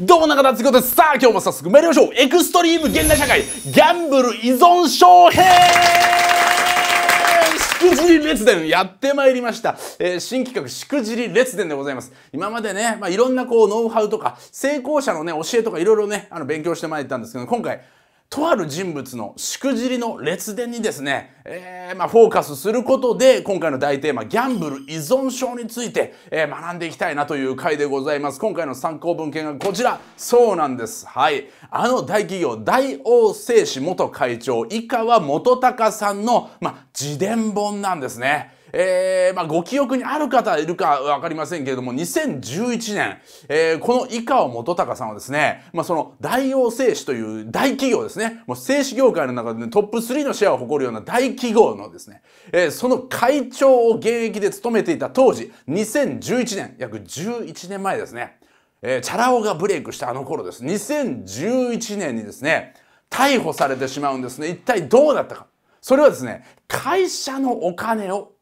どうも中田敦こですさあ今日も早速参りましょうエクストリーム現代社会ギャンブル依存症編しくじり列伝やってまいりました、えー、新企画しくじり列伝でございます今までね、まあ、いろんなこうノウハウとか成功者のね教えとかいろいろねあの勉強してまいったんですけど今回とある人物のしくじりの列伝にですね、えー、まあ、フォーカスすることで今回の大テーマギャンブル依存症について、えー、学んでいきたいなという回でございます今回の参考文献がこちらそうなんですはいあの大企業大王製紙元会長以下は元高さんの、まあ、自伝本なんですねえー、まあ、ご記憶にある方いるかわかりませんけれども、2011年、えー、この井川元隆さんはですね、まあ、その大王製紙という大企業ですね、もう製紙業界の中で、ね、トップ3のシェアを誇るような大企業のですね、えー、その会長を現役で務めていた当時、2011年、約11年前ですね、えー、チャラ男がブレイクしたあの頃です。2011年にですね、逮捕されてしまうんですね。一体どうだったか。それはですね、会社のお金を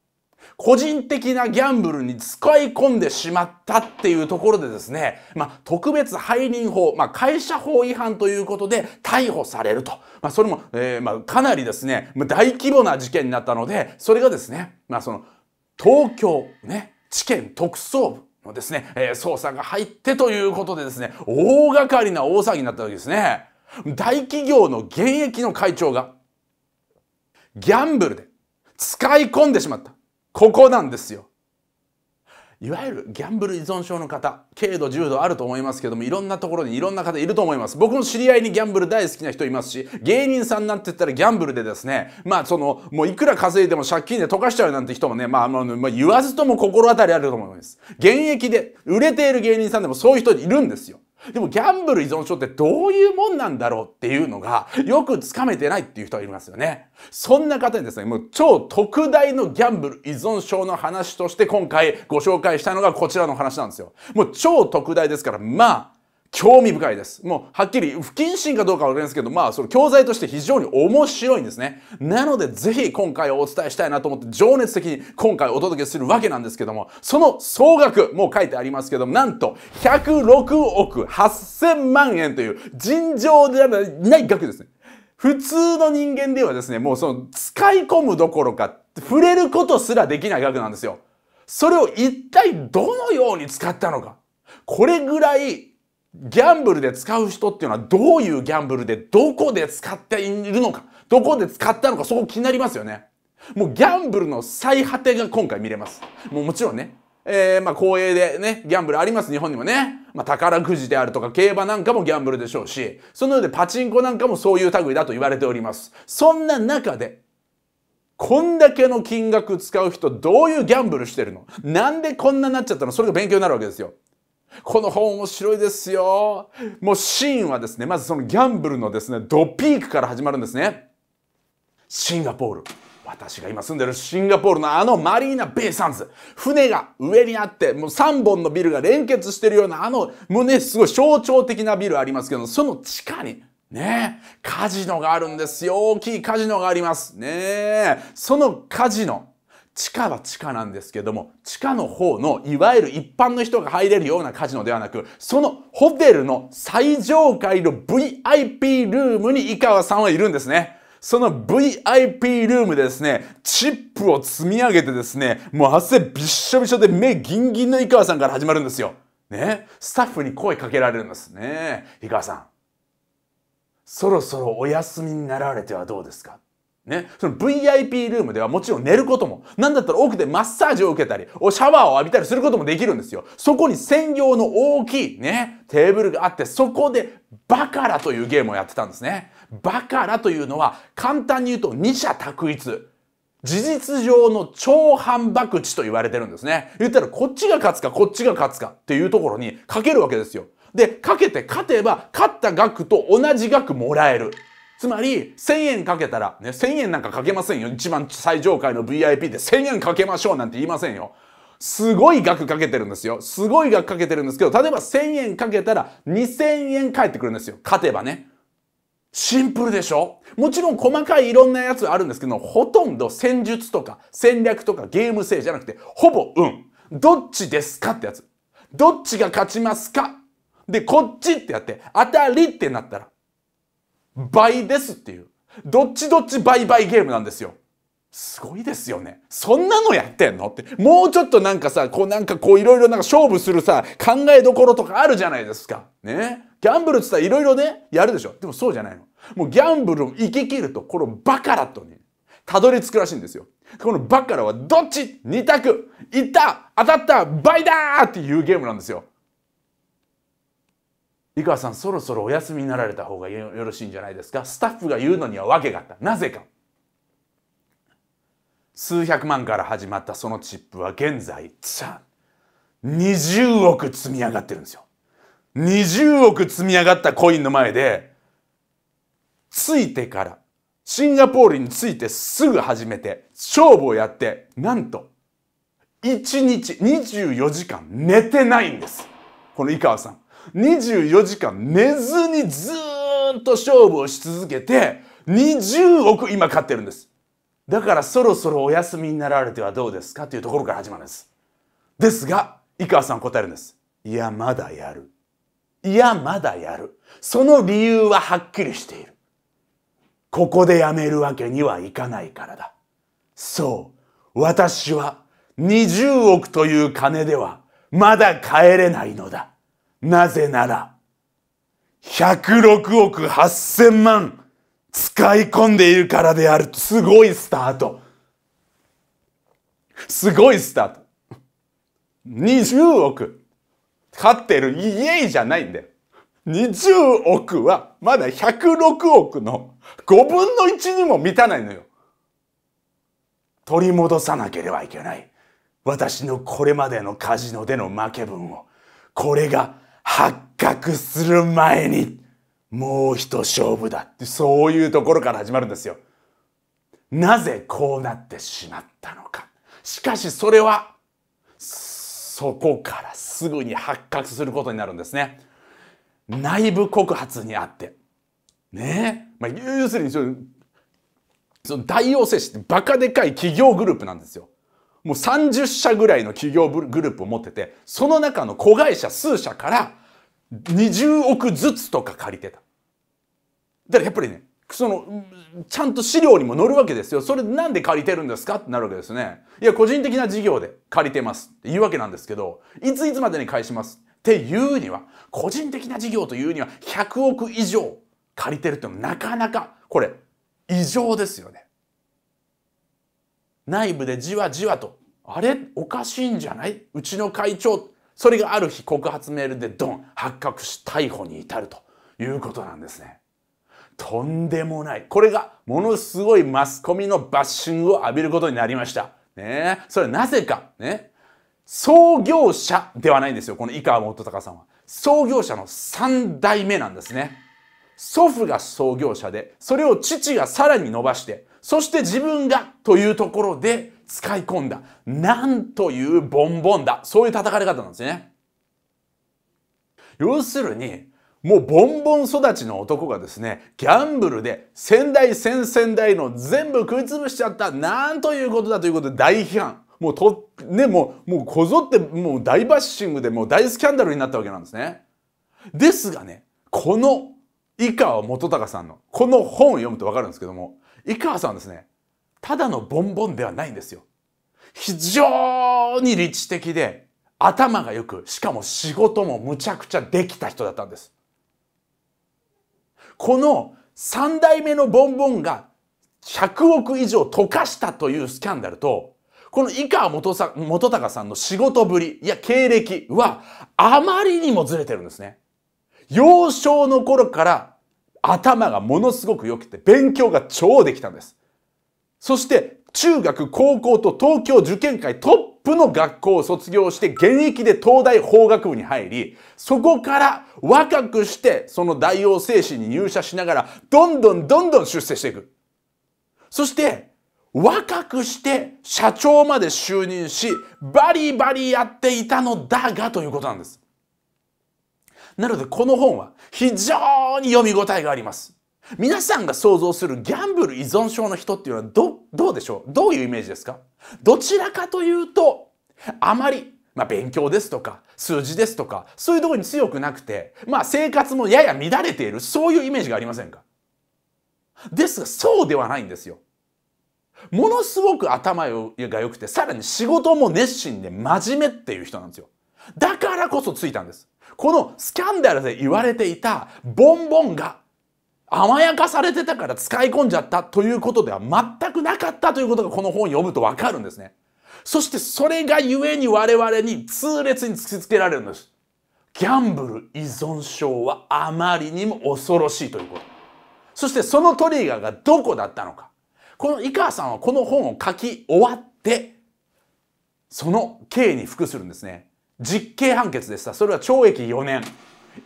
個人的なギャンブルに使い込んでしまったっていうところでですね、まあ、特別背任法、まあ、会社法違反ということで逮捕されると。まあ、それも、えー、まあ、かなりですね、大規模な事件になったので、それがですね、まあ、その、東京、ね、地検特捜部のですね、えー、捜査が入ってということでですね、大掛かりな大騒ぎになったわけですね。大企業の現役の会長が、ギャンブルで使い込んでしまった。ここなんですよ。いわゆるギャンブル依存症の方、軽度、重度あると思いますけども、いろんなところにいろんな方いると思います。僕の知り合いにギャンブル大好きな人いますし、芸人さんなんて言ったらギャンブルでですね、まあその、もういくら稼いでも借金で溶かしちゃうなんて人もね、まあ、まあ、まあ、言わずとも心当たりあると思います。現役で、売れている芸人さんでもそういう人いるんですよ。でもギャンブル依存症ってどういうもんなんだろうっていうのがよくつかめてないっていう人がいますよね。そんな方にですね、もう超特大のギャンブル依存症の話として今回ご紹介したのがこちらの話なんですよ。もう超特大ですから、まあ、興味深いです。もう、はっきり、不謹慎かどうかわかりますけど、まあ、その教材として非常に面白いんですね。なので、ぜひ今回お伝えしたいなと思って、情熱的に今回お届けするわけなんですけども、その総額、もう書いてありますけども、なんと、106億8000万円という、尋常ではない額ですね。普通の人間ではですね、もうその、使い込むどころか、触れることすらできない額なんですよ。それを一体どのように使ったのか。これぐらいギャンブルで使う人っていうのはどういうギャンブルでどこで使っているのかどこで使ったのかそこ気になりますよねもうギャンブルの最果てが今回見れますもうもちろんねえー、まあ公営でねギャンブルあります日本にもね、まあ、宝くじであるとか競馬なんかもギャンブルでしょうしその上でパチンコなんかもそういう類だと言われておりますそんな中でこんだけの金額使う人どういうギャンブルしてるのなんでこんなになっちゃったのそれが勉強になるわけですよこの本面白いですよ。もうシーンはですね、まずそのギャンブルのですね、ドピークから始まるんですね。シンガポール。私が今住んでるシンガポールのあのマリーナ・ベイ・サンズ。船が上にあって、もう3本のビルが連結してるようなあの、もうね、すごい象徴的なビルありますけど、その地下に、ね、カジノがあるんですよ。大きいカジノがあります。ねそのカジノ。地下は地下なんですけども、地下の方のいわゆる一般の人が入れるようなカジノではなく、そのホテルの最上階の VIP ルームに井川さんはいるんですね。その VIP ルームでですね、チップを積み上げてですね、もう汗びっしょびしょで目ギンギンの井川さんから始まるんですよ。ね。スタッフに声かけられるんですね。井川さん、そろそろお休みになられてはどうですかね、その VIP ルームではもちろん寝ることも、なんだったら奥でマッサージを受けたり、おシャワーを浴びたりすることもできるんですよ。そこに専用の大きいね、テーブルがあって、そこでバカラというゲームをやってたんですね。バカラというのは、簡単に言うと二者択一。事実上の超反博打と言われてるんですね。言ったらこっちが勝つかこっちが勝つかっていうところにかけるわけですよ。で、かけて勝てば勝った額と同じ額もらえる。つまり、1000円かけたら、ね、1000円なんかかけませんよ。一番最上階の VIP で1000円かけましょうなんて言いませんよ。すごい額かけてるんですよ。すごい額かけてるんですけど、例えば1000円かけたら2000円返ってくるんですよ。勝てばね。シンプルでしょもちろん細かいいろんなやつあるんですけど、ほとんど戦術とか戦略とかゲーム性じゃなくて、ほぼ運。どっちですかってやつ。どっちが勝ちますかで、こっちってやって、当たりってなったら、倍ですっていう。どっちどっち倍倍ゲームなんですよ。すごいですよね。そんなのやってんのって。もうちょっとなんかさ、こうなんかこういろいろなんか勝負するさ、考えどころとかあるじゃないですか。ね。ギャンブルってさ、いろいろね、やるでしょ。でもそうじゃないの。もうギャンブルを生き切ると、このバカラとね、たどり着くらしいんですよ。このバカラはどっち ?2 択いった当たった倍だーっていうゲームなんですよ。井川さんそろそろお休みになられた方がよろしいんじゃないですかスタッフが言うのには訳があったなぜか数百万から始まったそのチップは現在20億積み上がってるんですよ20億積み上がったコインの前で着いてからシンガポールに着いてすぐ始めて勝負をやってなんと1日24時間寝てないんですこの井川さん24時間寝ずにずっと勝負をし続けて20億今買ってるんですだからそろそろお休みになられてはどうですかというところから始まるんですですが井川さん答えるんですいやまだやるいやまだやるその理由ははっきりしているここでやめるわけにはいかないからだそう私は20億という金ではまだ帰れないのだなぜなら、106億8000万使い込んでいるからである。すごいスタート。すごいスタート。20億勝ってるイエイじゃないんだよ。20億はまだ106億の5分の1にも満たないのよ。取り戻さなければいけない。私のこれまでのカジノでの負け分を。これが発覚する前にもう一勝負だってそういうところから始まるんですよ。なぜこうなってしまったのか。しかしそれはそこからすぐに発覚することになるんですね。内部告発にあってねえ、まあ、要するにその大王製紙ってバカでかい企業グループなんですよ。もう30社ぐらいの企業グループを持ってて、その中の子会社数社から20億ずつとか借りてた。だからやっぱりね、その、ちゃんと資料にも載るわけですよ。それなんで借りてるんですかってなるわけですね。いや、個人的な事業で借りてますって言うわけなんですけど、いついつまでに返しますっていうには、個人的な事業というには100億以上借りてるってなかなか、これ、異常ですよね。内部でじわじわとあれおかしいんじゃないうちの会長それがある日告発メールでドン発覚し逮捕に至るということなんですね。とんでもないこれがものすごいマスコミのバッシングを浴びることになりました。ねそれなぜかね創業者ではないんですよこの井川元隆さんは創業者の3代目なんですね。祖父が創業者で、それを父がさらに伸ばして、そして自分がというところで使い込んだ。なんというボンボンだ。そういう叩かれ方なんですね。要するに、もうボンボン育ちの男がですね、ギャンブルで先代先々代の全部食い潰しちゃった。なんということだということで大批判。もうと、ね、もう、もうこぞってもう大バッシングでもう大スキャンダルになったわけなんですね。ですがね、この井川元孝さんのこの本を読むと分かるんですけども井川さんはですねただのボンボンではないんですよ。非常に理知的で頭が良くしかも仕事もむちゃくちゃできた人だったんです。この三代目のボンボンが100億以上溶かしたというスキャンダルとこの井川元さ元隆さんの仕事ぶりいや経歴はあまりにもずれてるんですね。幼少の頃から頭がものすごく良くて勉強が超できたんです。そして中学、高校と東京受験会トップの学校を卒業して現役で東大法学部に入り、そこから若くしてその大王精神に入社しながらどんどんどんどん出世していく。そして若くして社長まで就任しバリバリやっていたのだがということなんです。なのでこの本は非常に読み応えがあります。皆さんが想像するギャンブル依存症の人っていうのはど、どうでしょうどういうイメージですかどちらかというと、あまり、まあ、勉強ですとか、数字ですとか、そういうとこに強くなくて、まあ、生活もやや乱れている、そういうイメージがありませんかですが、そうではないんですよ。ものすごく頭が良くて、さらに仕事も熱心で真面目っていう人なんですよ。だからこそついたんです。このスキャンダルで言われていたボンボンが甘やかされてたから使い込んじゃったということでは全くなかったということがこの本を読むとわかるんですね。そしてそれが故に我々に痛烈に突きつけられるんです。ギャンブル依存症はあまりにも恐ろしいということ。そしてそのトリガーがどこだったのか。この井川さんはこの本を書き終わって、その刑に服するんですね。実刑判決でしたそれは懲役4年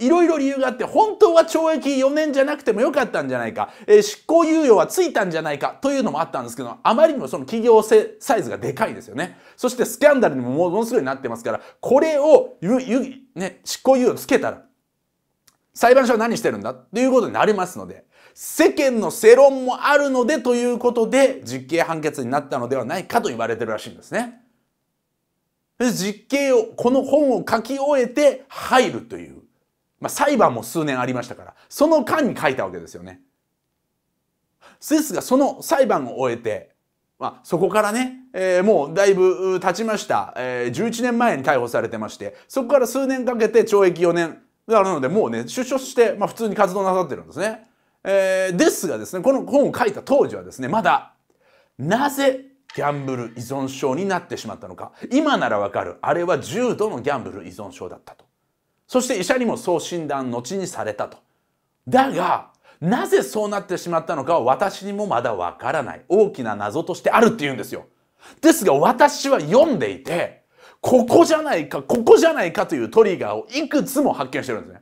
いろいろ理由があって本当は懲役4年じゃなくてもよかったんじゃないか、えー、執行猶予はついたんじゃないかというのもあったんですけどあまりにもその企業サイズがでかいですよねそしてスキャンダルにもものすごいなってますからこれをゆゆ、ね、執行猶予つけたら裁判所は何してるんだということになりますので世間の世論もあるのでということで実刑判決になったのではないかと言われてるらしいんですね。実刑をこの本を書き終えて入るという、まあ、裁判も数年ありましたからその間に書いたわけですよね。ですがその裁判を終えて、まあ、そこからね、えー、もうだいぶ経ちました、えー、11年前に逮捕されてましてそこから数年かけて懲役4年なのでもうね出所して、まあ、普通に活動なさってるんですね。えー、ですがですねこの本を書いた当時はですねまだなぜギャンブル依存症になってしまったのか今ならわかるあれは重度のギャンブル依存症だったとそして医者にもそう診断後にされたとだがなぜそうなってしまったのかは私にもまだわからない大きな謎としてあるって言うんですよですが私は読んでいてここじゃないかここじゃないかというトリガーをいくつも発見してるんですね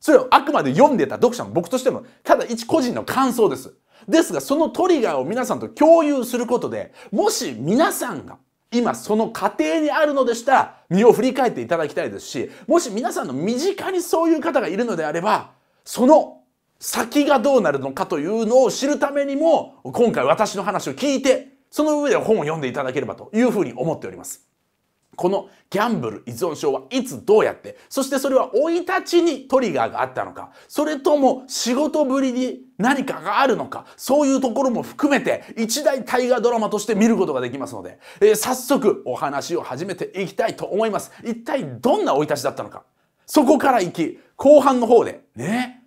それをあくまで読んでた読者の僕としてもただ一個人の感想ですですが、そのトリガーを皆さんと共有することで、もし皆さんが今その過程にあるのでしたら、身を振り返っていただきたいですし、もし皆さんの身近にそういう方がいるのであれば、その先がどうなるのかというのを知るためにも、今回私の話を聞いて、その上で本を読んでいただければというふうに思っております。このギャンブル依存症はいつどうやって、そしてそれは生い立ちにトリガーがあったのか、それとも仕事ぶりに何かがあるのか、そういうところも含めて一大大河ドラマとして見ることができますので、えー、早速お話を始めていきたいと思います。一体どんな生い立ちだったのか、そこから行き、後半の方でね、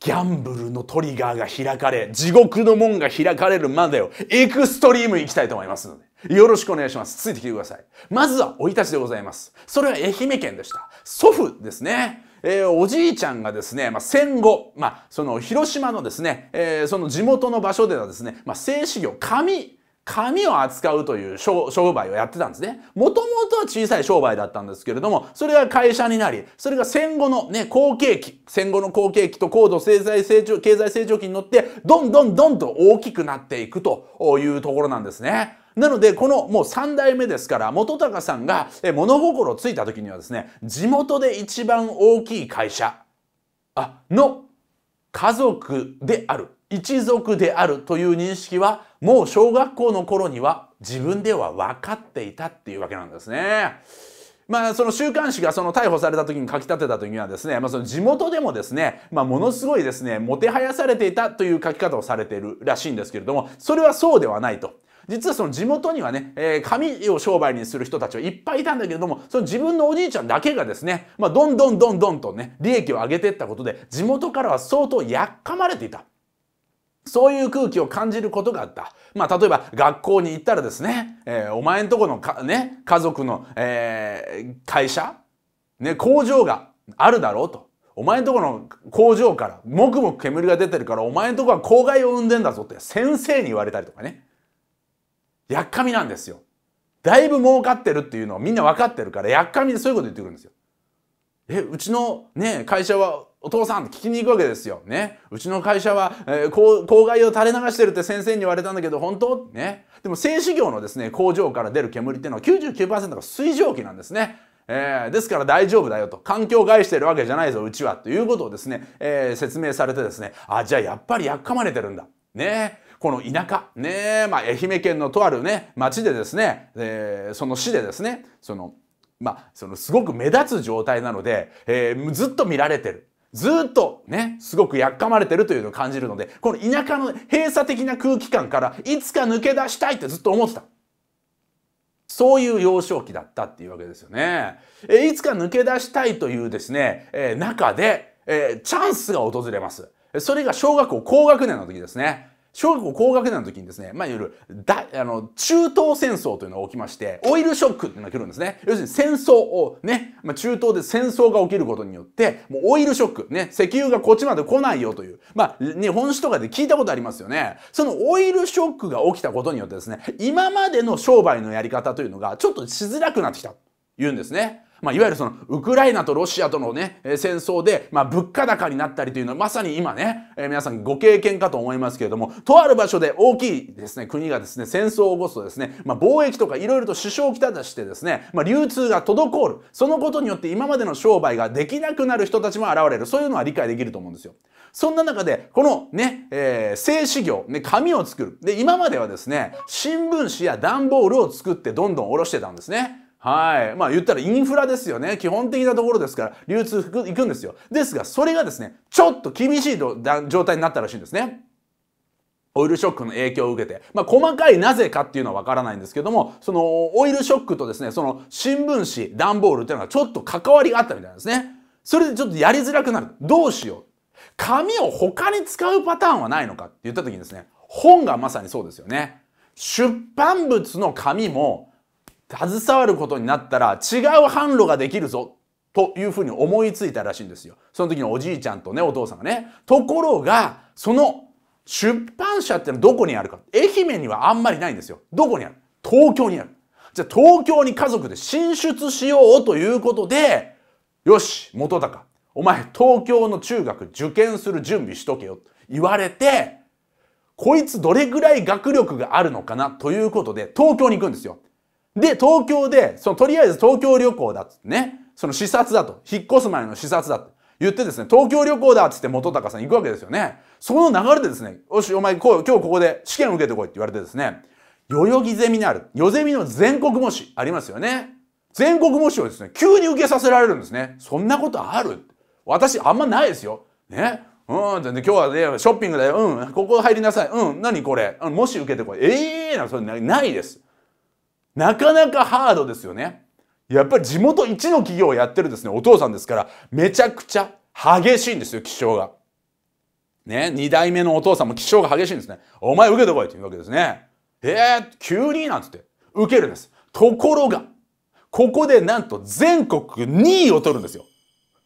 ギャンブルのトリガーが開かれ、地獄の門が開かれるまでをエクストリームに行きたいと思いますので、よろしくお願いします。ついてきてください。まずは生い立ちでございます。それは愛媛県でした。祖父ですね。えー、おじいちゃんがですね、まあ、戦後、まあ、その広島のですね、えー、その地元の場所ではですね、まあ、製紙業、紙紙を扱うという商売をやってたんですね。もともとは小さい商売だったんですけれども、それが会社になり、それが戦後のね、好景気、戦後の好景気と高度経済成長、経済成長期に乗って、どんどんどんと大きくなっていくというところなんですね。なので、このもう3代目ですから、元高さんが物心ついた時にはですね、地元で一番大きい会社の家族である、一族であるという認識はもう小学校の頃には自分では分かっていたっていうわけなんですね。まあ、その週刊誌がその逮捕された時に書き立てた時にはですね、まあ、その地元でもですね、まあ、ものすごいですね、もてはやされていたという書き方をされているらしいんですけれども、それはそうではないと。実はその地元にはね、えー、紙を商売にする人たちはいっぱいいたんだけれども、その自分のおじいちゃんだけがですね、まあ、どんどんどんどんとね、利益を上げていったことで、地元からは相当やっかまれていた。そういう空気を感じることがあった。まあ、例えば学校に行ったらですね、えー、お前んとこのか、ね、家族の、えー、会社、ね、工場があるだろうと。お前んとこの工場から、もくもく煙が出てるから、お前んとこは公害を生んでんだぞって先生に言われたりとかね。やっかみなんですよ。だいぶ儲かってるっていうのはみんな分かってるから、やっかみでそういうこと言ってくるんですよ。えうちの、ね、会社はお父さん聞きに行くわけですよ。ね。うちの会社は、えー、公害を垂れ流してるって先生に言われたんだけど、本当ね。でも、製紙業のですね、工場から出る煙っていうのは99%が水蒸気なんですね。えー、ですから大丈夫だよと。環境を害してるわけじゃないぞ、うちは。ということをですね、えー、説明されてですね、あ、じゃあやっぱりやっかまれてるんだ。ねこの田舎、ねまあ、愛媛県のとあるね、町でですね、えー、その市でですね、その、まあ、そのすごく目立つ状態なので、えー、ずっと見られてる。ずっとね、すごくやっかまれてるというのを感じるので、この田舎の閉鎖的な空気感からいつか抜け出したいってずっと思ってた。そういう幼少期だったっていうわけですよね。えいつか抜け出したいというですね、え中で、えチャンスが訪れます。それが小学校高学年の時ですね。小学校高学年の時にですね、まあ、いわゆるだあの中東戦争というのが起きまして、オイルショックっていうのが来るんですね。要するに戦争をね、まあ、中東で戦争が起きることによって、もうオイルショック、ね、石油がこっちまで来ないよという、まあ、日本史とかで聞いたことありますよね。そのオイルショックが起きたことによってですね、今までの商売のやり方というのがちょっとしづらくなってきた、言うんですね。まあ、いわゆるそのウクライナとロシアとのね、え戦争で、まあ、物価高になったりというのはまさに今ね、えー、皆さんご経験かと思いますけれどもとある場所で大きいですね国がですね戦争を起こすとですね、まあ、貿易とかいろいろと支障をきたしてですね、まあ、流通が滞るそのことによって今までの商売ができなくなる人たちも現れるそういうのは理解できると思うんですよ。そんな中でこのね、えー、製紙業、ね、紙を作るで今まではですね新聞紙や段ボールを作ってどんどん下ろしてたんですね。はい。まあ言ったらインフラですよね。基本的なところですから、流通いくんですよ。ですが、それがですね、ちょっと厳しい状態になったらしいんですね。オイルショックの影響を受けて、まあ、細かいなぜかっていうのはわからないんですけども、そのオイルショックとですね、その新聞紙、段ボールっていうのがちょっと関わりがあったみたいなんですね。それでちょっとやりづらくなる。どうしよう。紙を他に使うパターンはないのかって言った時にですね、本がまさにそうですよね。出版物の紙も携わることになったら違う販路ができるぞというふうに思いついたらしいんですよ。その時のおじいちゃんとね、お父さんがね。ところが、その出版社ってのはどこにあるか。愛媛にはあんまりないんですよ。どこにある東京にある。じゃあ東京に家族で進出しようということで、よし、元高、お前東京の中学受験する準備しとけよ。言われて、こいつどれぐらい学力があるのかなということで東京に行くんですよ。で、東京で、そのとりあえず東京旅行だっつってね、その視察だと、引っ越す前の視察だって言ってですね、東京旅行だっつって元高さん行くわけですよね。その流れでですね、よし、お前こう、今日ここで試験受けてこいって言われてですね、代々木ゼミにある、代ゼミの全国模試ありますよね。全国模試をですね、急に受けさせられるんですね。そんなことある私、あんまないですよ。ね。うん、で、今日はね、ショッピングだよ。うん、ここ入りなさい。うん、何これ。もし受けてこい。ええー、な、それないです。なかなかハードですよね。やっぱり地元一の企業をやってるですね、お父さんですから、めちゃくちゃ激しいんですよ、気象が。ね、二代目のお父さんも気象が激しいんですね。お前受けてこいというわけですね。えー、急になんつって、受けるんです。ところが、ここでなんと全国2位を取るんですよ。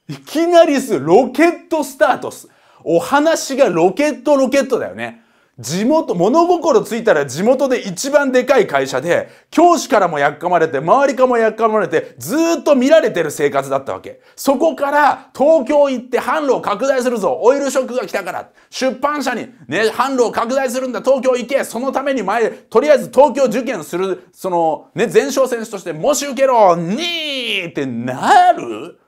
いきなりす、ロケットスタートす。お話がロケットロケットだよね。地元、物心ついたら地元で一番でかい会社で、教師からもやっかまれて、周りからもやっかまれて、ずっと見られてる生活だったわけ。そこから東京行って販路を拡大するぞ。オイルショックが来たから。出版社にね、販路を拡大するんだ。東京行け。そのために前、とりあえず東京受験する、そのね、前哨戦士として、もし受けろにーってなる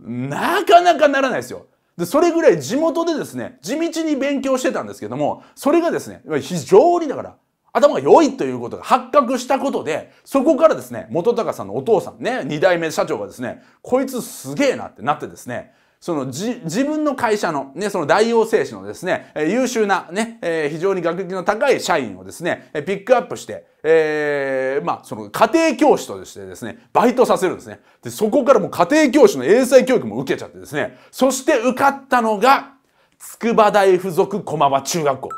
なかなかならないですよ。で、それぐらい地元でですね、地道に勉強してたんですけども、それがですね、非常にだから、頭が良いということが発覚したことで、そこからですね、元高さんのお父さんね、二代目社長がですね、こいつすげえなってなってですね、その自分の会社の、ね、その大王製紙のですね、優秀な、ね、えー、非常に学歴の高い社員をですね、ピックアップして、えー、まあ、その家庭教師としてですね、バイトさせるんですね。で、そこからもう家庭教師の英才教育も受けちゃってですね、そして受かったのが、筑波大附属駒場中学校。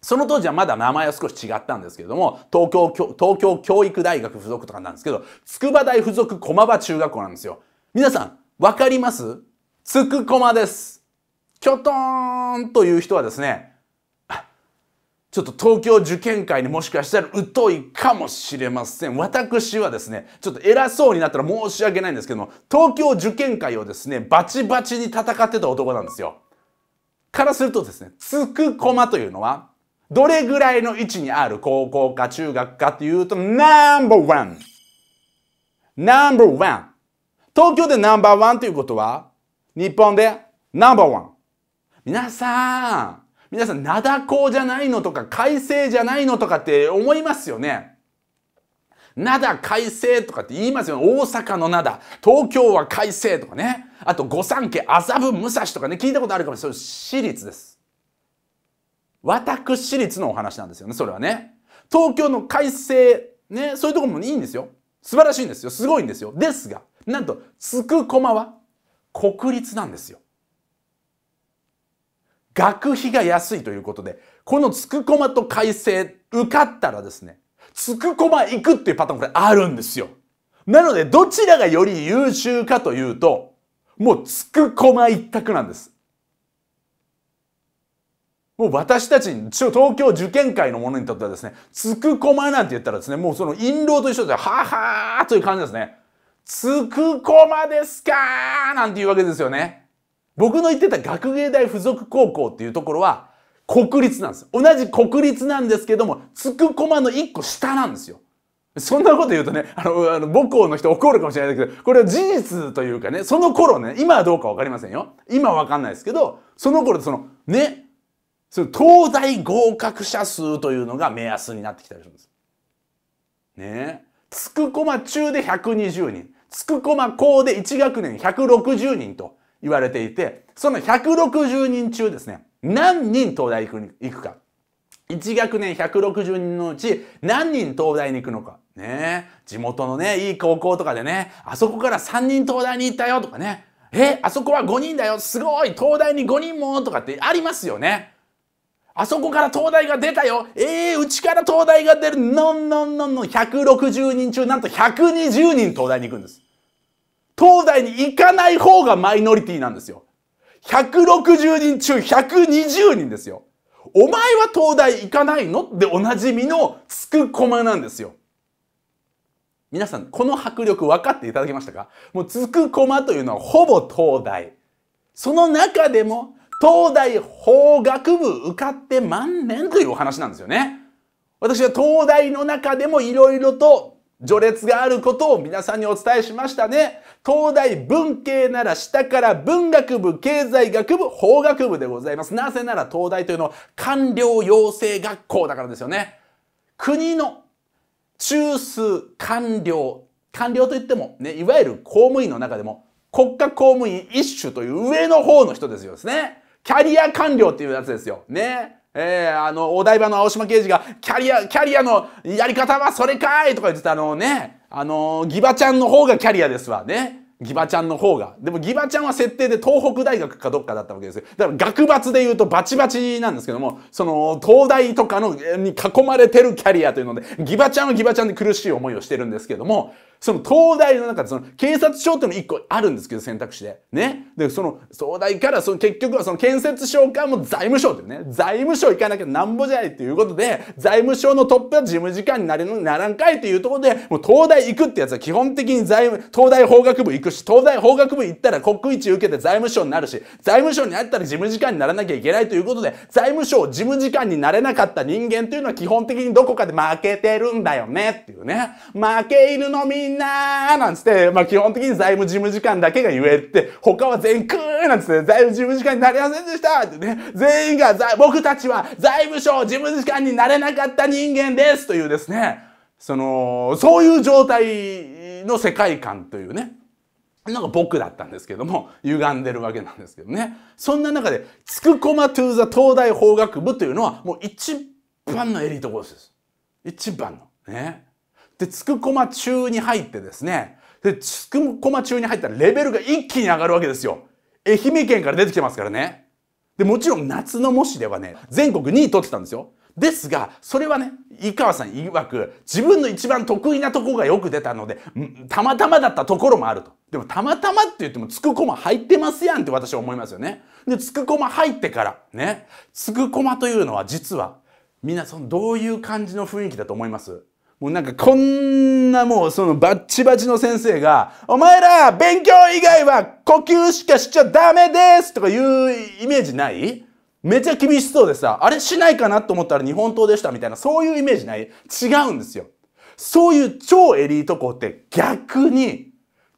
その当時はまだ名前は少し違ったんですけれども、東京、東京教育大学附属とかなんですけど、筑波大附属駒場中学校なんですよ。皆さん、わかりますつくこまです。きょとんという人はですね、ちょっと東京受験会にもしかしたら疎いかもしれません。私はですね、ちょっと偉そうになったら申し訳ないんですけども、東京受験会をですね、バチバチに戦ってた男なんですよ。からするとですね、つくこまというのは、どれぐらいの位置にある高校か中学かというと、ナンバーワン。ナンバーワン。東京でナンバーワンということは、日本でナンバーワン。皆さん、皆さん、灘高じゃないのとか、改正じゃないのとかって思いますよね。灘改正とかって言いますよね。大阪の灘、東京は改正とかね。あと、御三家、麻布武蔵とかね、聞いたことあるかもしれない。私立です。私立のお話なんですよね、それはね。東京の改正、ね、そういうとこもいいんですよ。素晴らしいんですよ。すごいんですよ。ですが、なんと、つく駒は、国立なんですよ。学費が安いということで、このつくこまと改正受かったらですね、つくこま行くっていうパターンこれあるんですよ。なので、どちらがより優秀かというと、もうつくこま一択なんです。もう私たち東京受験会の者にとってはですね、つくこまなんて言ったらですね、もうその印籠と一緒で、ははーという感じですね。つくこまですかなんていうわけですよね。僕の言ってた学芸大附属高校っていうところは国立なんです。同じ国立なんですけども、つくこまの一個下なんですよ。そんなこと言うとね、あの、あの母校の人怒るかもしれないけど、これは事実というかね、その頃ね、今はどうかわかりませんよ。今はわかんないですけど、その頃その、ね、その東大合格者数というのが目安になってきたりするんです。ねえ。つくこま中で120人。筑駒校で1学年160人と言われていて、その160人中ですね、何人東大に行くか。1学年160人のうち何人東大に行くのか。ね地元のね、いい高校とかでね、あそこから3人東大に行ったよとかね、え、あそこは5人だよ、すごい、東大に5人もとかってありますよね。あそこから東大が出たよ。ええー、うちから東大が出る。のんのんのんのん。160人中、なんと120人東大に行くんです。東大に行かない方がマイノリティなんですよ。160人中120人ですよ。お前は東大行かないのっておなじみのつくこまなんですよ。皆さん、この迫力分かっていただけましたかもうつくこまというのはほぼ東大。その中でも東大法学部受かって万年というお話なんですよね。私は東大の中でもいろいろと序列があることを皆さんにお伝えしましたね。東大文系なら下から文学部、経済学部、法学部でございます。なぜなら東大というのは官僚養成学校だからですよね。国の中枢官僚、官僚といってもね、いわゆる公務員の中でも国家公務員一種という上の方の人ですよですね。キャリア官僚っていうやつですよ。ね。えー、あの、お台場の青島刑事が、キャリア、キャリアのやり方はそれかいとか言ってた、あのね、あの、ギバちゃんの方がキャリアですわね。ギバちゃんの方が。でもギバちゃんは設定で東北大学かどっかだったわけですよ。だから学罰で言うとバチバチなんですけども、その東大とかのに囲まれてるキャリアというので、ギバちゃんはギバちゃんで苦しい思いをしてるんですけども、その東大の中でその警察庁っていうの1個あるんですけど選択肢で。ね。で、その東大からその結局はその建設省かも財務省というね、財務省行かなきゃなんぼじゃないっていうことで、財務省のトップは事務次官になれのならんかいっていうところで、もう東大行くってやつは基本的に財務、東大法学部行くし、東大法学部行ったら国一受けて財務省になるし、財務省になったら事務次官にならなきゃいけないということで、財務省事務次官になれなかった人間というのは基本的にどこかで負けてるんだよねっていうね。負け犬のみみんななんつって、まあ、基本的に財務事務次官だけが言えって、他は全員ーなんつって、財務事務次官になれませんでしたってね、全員が僕たちは財務省事務次官になれなかった人間ですというですね、その、そういう状態の世界観というね、なんか僕だったんですけども、歪んでるわけなんですけどね。そんな中で、つくこまトゥーザ東大法学部というのは、もう一番のエリートコースです。一番の。ね。で、つくこま中に入ってですね、で、つくこま中に入ったらレベルが一気に上がるわけですよ。愛媛県から出てきてますからね。で、もちろん夏の模試ではね、全国2位取ってたんですよ。ですが、それはね、井川さん曰く、自分の一番得意なとこがよく出たので、たまたまだったところもあると。でも、たまたまって言っても、つくこま入ってますやんって私は思いますよね。で、つくこま入ってから、ね、つくこまというのは実は、みんなそのどういう感じの雰囲気だと思いますもうなんかこんなもうそのバッチバチの先生が、お前ら勉強以外は呼吸しかしちゃダメですとかいうイメージないめちゃ厳しそうでさ、あれしないかなと思ったら日本刀でしたみたいな、そういうイメージない違うんですよ。そういう超エリート校って逆に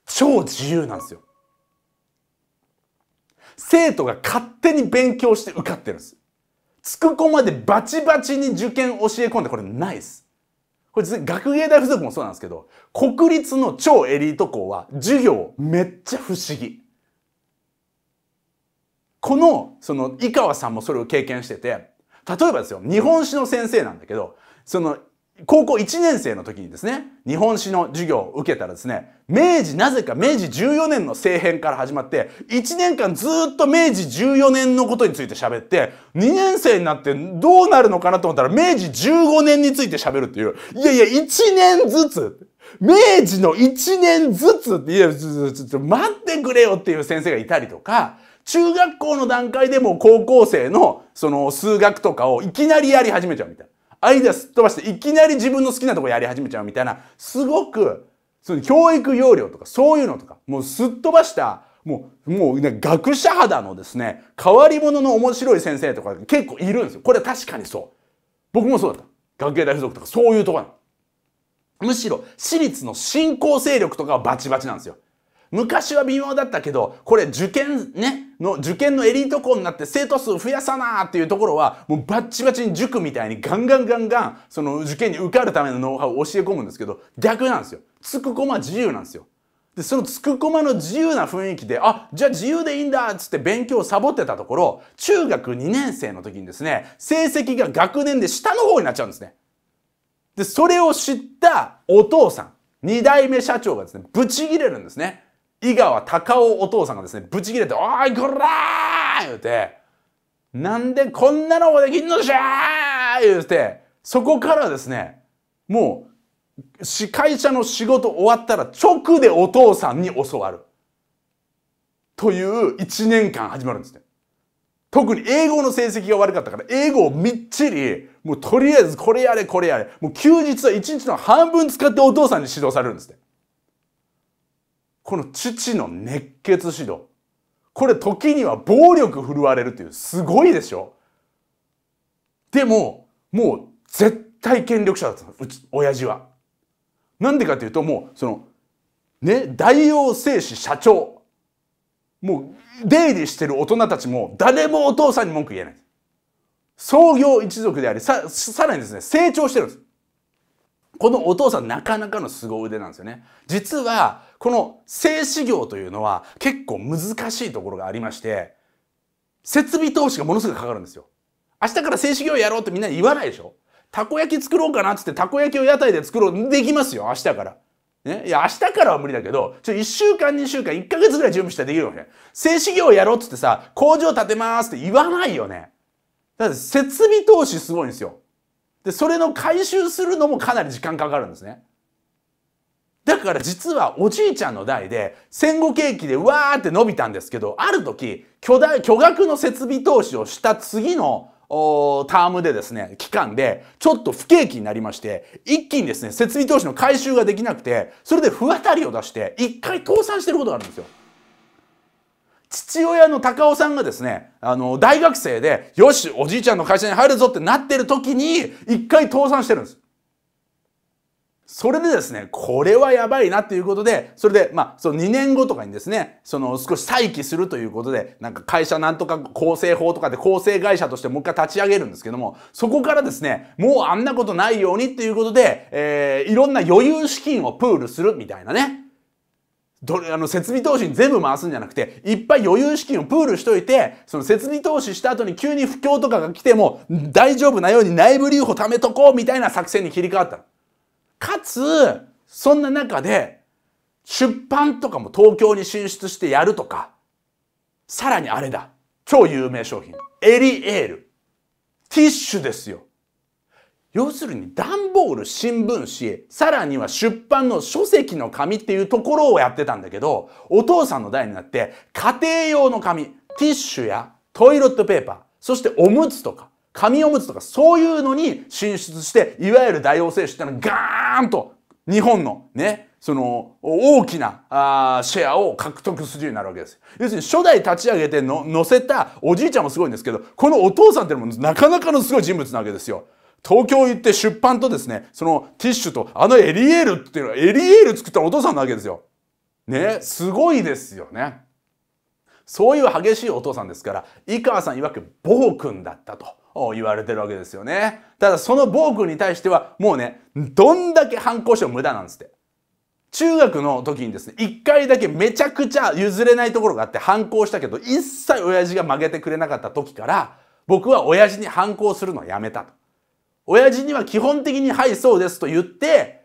超自由なんですよ。生徒が勝手に勉強して受かってるんです。つくこまでバチバチに受験教え込んでこれないです。これ学芸大附属もそうなんですけど、国立の超エリート校は授業めっちゃ不思議。この、その、井川さんもそれを経験してて、例えばですよ、日本史の先生なんだけど、その、高校1年生の時にですね、日本史の授業を受けたらですね、明治、なぜか明治14年の政変から始まって、1年間ずっと明治14年のことについて喋って、2年生になってどうなるのかなと思ったら明治15年について喋るっていう、いやいや、1年ずつ、明治の1年ずつって、いや、ちょっと待ってくれよっていう先生がいたりとか、中学校の段階でも高校生のその数学とかをいきなりやり始めちゃうみたいな。アイデアすっ飛ばしていきなり自分の好きなとこやり始めちゃうみたいな、すごく、その教育要領とかそういうのとか、もうすっ飛ばした、もう、もう、ね、学者肌のですね、変わり者の面白い先生とか結構いるんですよ。これ確かにそう。僕もそうだった。学芸大附属とかそういうとこなの。むしろ、私立の新興勢力とかはバチバチなんですよ。昔は微妙だったけど、これ受験ね、の受験のエリート校になって生徒数増やさなーっていうところはもうバッチバチに塾みたいにガンガンガンガンその受験に受かるためのノウハウを教え込むんですけど逆なんですよ。つくこま自由なんですよ。でそのつくこまの自由な雰囲気であじゃあ自由でいいんだっつって勉強をサボってたところ中学2年生の時にですね成績が学年で下の方になっちゃうんですね。でそれを知ったお父さん2代目社長がですねブチギレるんですね。井川隆夫お父さんがですねブチ切れて「おいこらー!」言うて「なんでこんなのもできんのじゃー!」言うてそこからですねもう司会者の仕事終わったら直でお父さんに教わるという一年間始まるんですね。特に英語の成績が悪かったから英語をみっちりもうとりあえずこれやれこれやれもう休日は一日の半分使ってお父さんに指導されるんですね。この父の熱血指導。これ時には暴力振るわれるというすごいでしょでも、もう絶対権力者だったの、うち、親父は。なんでかというと、もう、その、ね、大王製紙社長。もう、出入りしてる大人たちも、誰もお父さんに文句言えない。創業一族であり、さ、さらにですね、成長してるんです。このお父さんなかなかの凄腕なんですよね。実は、この製紙業というのは結構難しいところがありまして設備投資がものすごくかかるんですよ。明日から製紙業やろうってみんな言わないでしょたこ焼き作ろうかなっつってたこ焼きを屋台で作ろうできますよ明日から。ね、いや明日からは無理だけどちょ1週間2週間1ヶ月ぐらい準備したらできるよね製紙業やろうっってさ工場建てますって言わないよねだって設備投資すごいんですよでそれの回収するのもかなり時間かかるんですねだから実はおじいちゃんの代で戦後景気でわーって伸びたんですけど、ある時巨大、巨額の設備投資をした次のおータームでですね、期間で、ちょっと不景気になりまして、一気にですね、設備投資の回収ができなくて、それで不当たりを出して、一回倒産してることがあるんですよ。父親の高尾さんがですね、あの、大学生で、よし、おじいちゃんの会社に入るぞってなってる時に、一回倒産してるんです。それでですね、これはやばいなっていうことで、それで、まあ、その2年後とかにですね、その少し再起するということで、なんか会社なんとか構成法とかで構成会社としてもう一回立ち上げるんですけども、そこからですね、もうあんなことないようにっていうことで、えー、いろんな余裕資金をプールするみたいなね。どれ、あの、設備投資に全部回すんじゃなくて、いっぱい余裕資金をプールしといて、その設備投資した後に急に不況とかが来ても、大丈夫なように内部留保貯めとこうみたいな作戦に切り替わったの。かつそんな中で出版とかも東京に進出してやるとかさらにあれだ超有名商品エリエールティッシュですよ要するに段ボール新聞紙さらには出版の書籍の紙っていうところをやってたんだけどお父さんの代になって家庭用の紙ティッシュやトイレットペーパーそしておむつとか紙おむつとかそういうのに進出していわゆる大王製紙ってのはガーンと日本のねその大きなあシェアを獲得するようになるわけです要するに初代立ち上げての乗せたおじいちゃんもすごいんですけどこのお父さんっていうのもなかなかのすごい人物なわけですよ。東京行って出版とですねそのティッシュとあのエリエールっていうのはエリエール作ったお父さんなわけですよ。ねすごいですよね。そういう激しいお父さんですから井川さん曰く暴君だったと。言われてるわけですよね。ただその暴君に対してはもうね、どんだけ反抗しても無駄なんですって。中学の時にですね、一回だけめちゃくちゃ譲れないところがあって反抗したけど、一切親父が曲げてくれなかった時から、僕は親父に反抗するのをやめたと。親父には基本的にはいそうですと言って、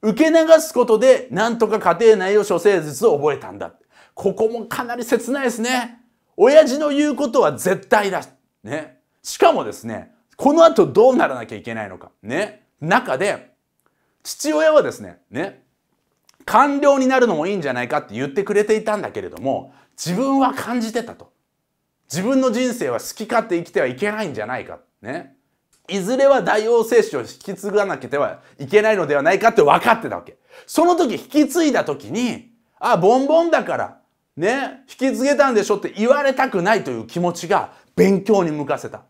受け流すことでなんとか家庭内を諸生術を覚えたんだ。ここもかなり切ないですね。親父の言うことは絶対だ。ね。しかもですね、この後どうならなきゃいけないのか。ね。中で、父親はですね、ね。官僚になるのもいいんじゃないかって言ってくれていたんだけれども、自分は感じてたと。自分の人生は好き勝手生きてはいけないんじゃないか。ね。いずれは大王精子を引き継がなきゃいけないのではないかって分かってたわけ。その時引き継いだ時に、あ、ボンボンだから、ね、引き継げたんでしょって言われたくないという気持ちが勉強に向かせた。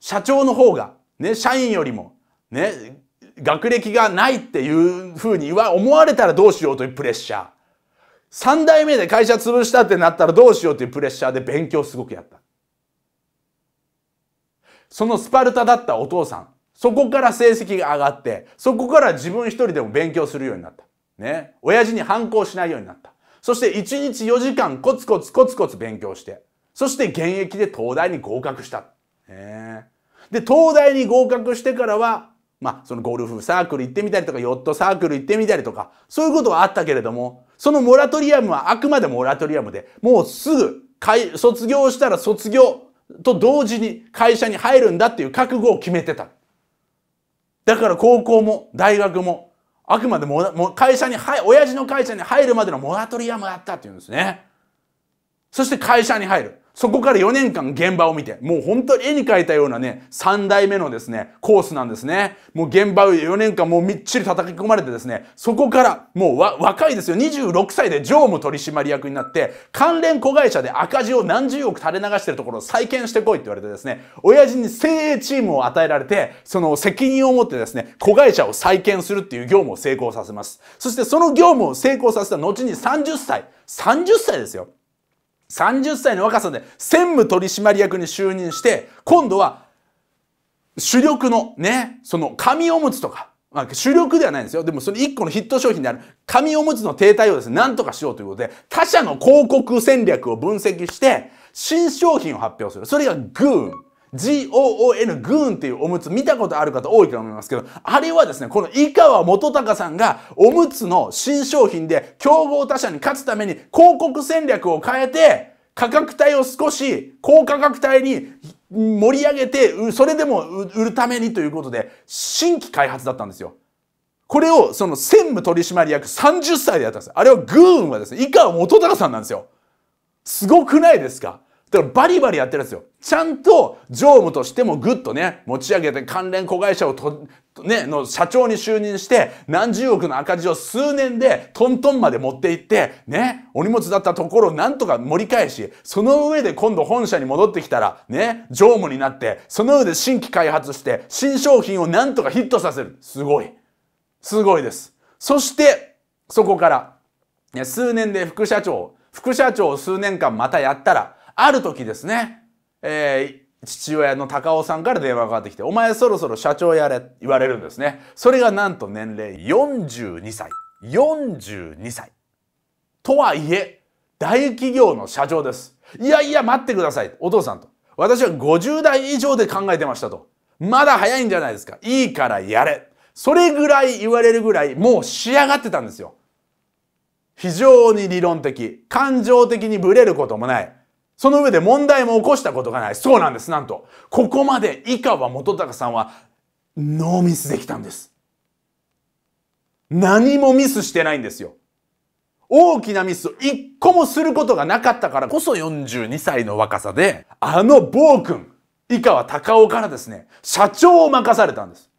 社長の方が、ね、社員よりも、ね、学歴がないっていうふうに思われたらどうしようというプレッシャー。三代目で会社潰したってなったらどうしようというプレッシャーで勉強すごくやった。そのスパルタだったお父さん。そこから成績が上がって、そこから自分一人でも勉強するようになった。ね。親父に反抗しないようになった。そして一日4時間コツコツコツコツ勉強して。そして現役で東大に合格した。で、東大に合格してからは、まあ、そのゴルフサークル行ってみたりとか、ヨットサークル行ってみたりとか、そういうことはあったけれども、そのモラトリアムはあくまでモラトリアムで、もうすぐ、卒業したら卒業と同時に会社に入るんだっていう覚悟を決めてた。だから高校も大学も、あくまでも会社に入、親父の会社に入るまでのモラトリアムだったっていうんですね。そして会社に入る。そこから4年間現場を見て、もう本当に絵に描いたようなね、3代目のですね、コースなんですね。もう現場を4年間もうみっちり叩き込まれてですね、そこからもう若いですよ。26歳で常務取締役になって、関連子会社で赤字を何十億垂れ流してるところを再建してこいって言われてですね、親父に精鋭チームを与えられて、その責任を持ってですね、子会社を再建するっていう業務を成功させます。そしてその業務を成功させた後に30歳、30歳ですよ。30歳の若さで専務取締役に就任して今度は主力のねその紙おむつとか、まあ、主力ではないんですよでもその1個のヒット商品である紙おむつの停滞をですねなんとかしようということで他社の広告戦略を分析して新商品を発表するそれがグーン GOON グーンっていうおむつ見たことある方多いと思いますけど、あれはですね、この井川元隆さんがおむつの新商品で競合他社に勝つために広告戦略を変えて、価格帯を少し高価格帯に盛り上げて、それでも売るためにということで、新規開発だったんですよ。これをその専務取締役30歳でやったんですあれはグーンはですね、井川元隆さんなんですよ。すごくないですかだからバリバリやってるんですよ。ちゃんと常務としてもぐっとね、持ち上げて関連子会社をと、ね、の社長に就任して、何十億の赤字を数年でトントンまで持っていって、ね、お荷物だったところをなんとか盛り返し、その上で今度本社に戻ってきたら、ね、常務になって、その上で新規開発して、新商品をなんとかヒットさせる。すごい。すごいです。そして、そこから、ね、数年で副社長、副社長を数年間またやったら、ある時ですね、えー、父親の高尾さんから電話がかかってきて、お前そろそろ社長やれ、言われるんですね。それがなんと年齢42歳。42歳。とはいえ、大企業の社長です。いやいや、待ってください。お父さんと。私は50代以上で考えてましたと。まだ早いんじゃないですか。いいからやれ。それぐらい言われるぐらい、もう仕上がってたんですよ。非常に理論的、感情的にブレることもない。その上で問題も起こしたことがない。そうなんです。なんと。ここまで以下は元高さんはノーミスできたんです。何もミスしてないんですよ。大きなミスを一個もすることがなかったからこそ42歳の若さで、あの暴君、以下は高尾からですね、社長を任されたんです。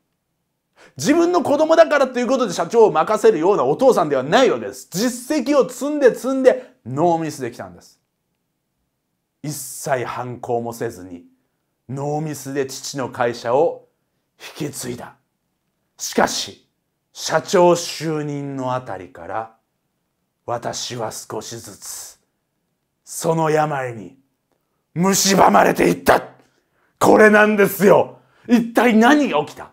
自分の子供だからということで社長を任せるようなお父さんではないわけです。実績を積んで積んでノーミスできたんです。一切反抗もせずにノーミスで父の会社を引き継いだしかし社長就任のあたりから私は少しずつその病に蝕まれていったこれなんですよ一体何が起きた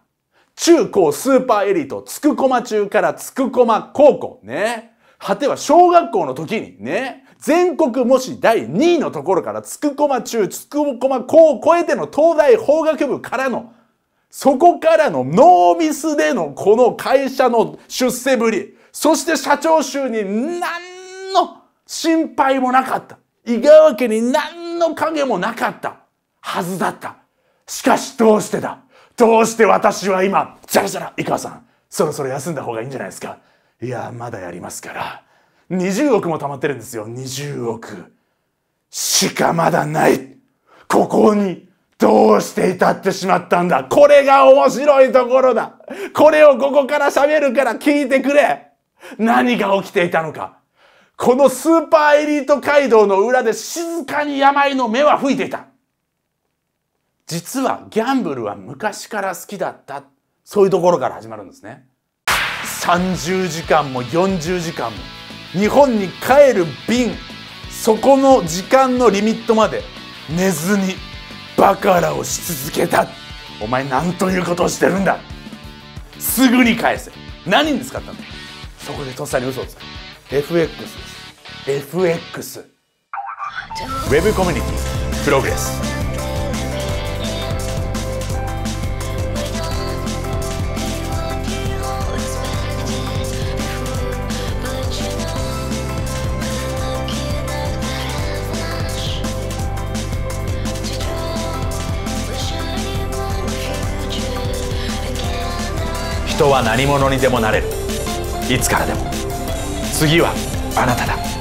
中高スーパーエリート、つくこま中からつくこま高校、ね。果ては小学校の時にね、全国模試第2位のところから、筑駒中、筑駒高を超えての東大法学部からの、そこからのノーミスでのこの会社の出世ぶり、そして社長就任、何の心配もなかった。伊川家に何の影もなかった。はずだった。しかしどうしてだどうして私は今、じゃらじゃら、伊川さん、そろそろ休んだ方がいいんじゃないですかいや、まだやりますから。20億も貯まってるんですよ20億しかまだないここにどうして至ってしまったんだこれが面白いところだこれをここから喋るから聞いてくれ何が起きていたのかこのスーパーエリート街道の裏で静かに病の目は吹いていた実はギャンブルは昔から好きだったそういうところから始まるんですね30時間も40時間も日本に帰る便そこの時間のリミットまで寝ずにバカラをし続けたお前なんということをしてるんだすぐに返せ何に使ったんだそこでとっさに嘘をつく FX です FX ウェブコミュニティプログレス人は何者にでもなれるいつからでも次はあなただ